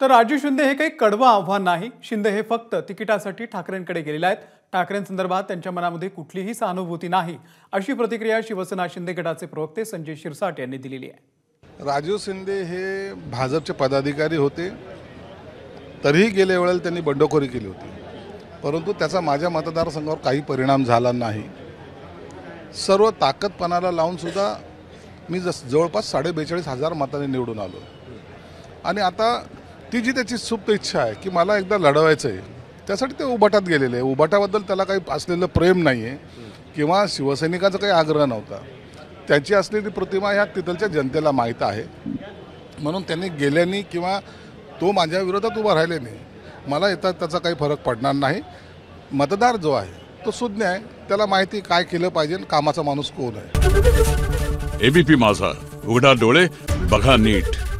तर राजू शिंदे हे काही कडवं आव्हान नाही शिंदे हे फक्त तिकिटासाठी ठाकरेंकडे गेलेले आहेत ठाकरेंसंदर्भात त्यांच्या मनामध्ये कुठलीही सहानुभूती नाही अशी प्रतिक्रिया शिवसेना शिंदे गटाचे प्रवक्ते संजय शिरसाट यांनी दिलेली आहे राजू शिंदे हे भाजपचे पदाधिकारी होते तरीही गेल्या वेळेला त्यांनी बंडखोरी केली होती परंतु त्याचा माझ्या मतदारसंघावर काही परिणाम झाला नाही सर्व ताकदपणाला लावूनसुद्धा मी जस जवळपास साडेबेचाळीस हजार मताने निवडून आलो आणि आता ती जी त्याची सुप्त इच्छा आहे की मला एकदा लढवायचं आहे त्यासाठी ते उबटात गेलेले आहे उभाटाबद्दल त्याला काही असलेलं प्रेम नाही आहे किंवा शिवसैनिकाचा काही आग्रह नव्हता त्याची असलेली प्रतिमा ह्या तिथलच्या जनतेला माहीत आहे म्हणून त्यांनी गेल्याने किंवा तो माझ्या विरोधात उभा राहिले नाही मला येतात त्याचा काही फरक पडणार नाही मतदार जो आहे तो सुज्ञ आहे त्याला माहिती काय केलं पाहिजे कामाचा माणूस कोण आहे एबीपी माझा उघडा डोळे बघा नीट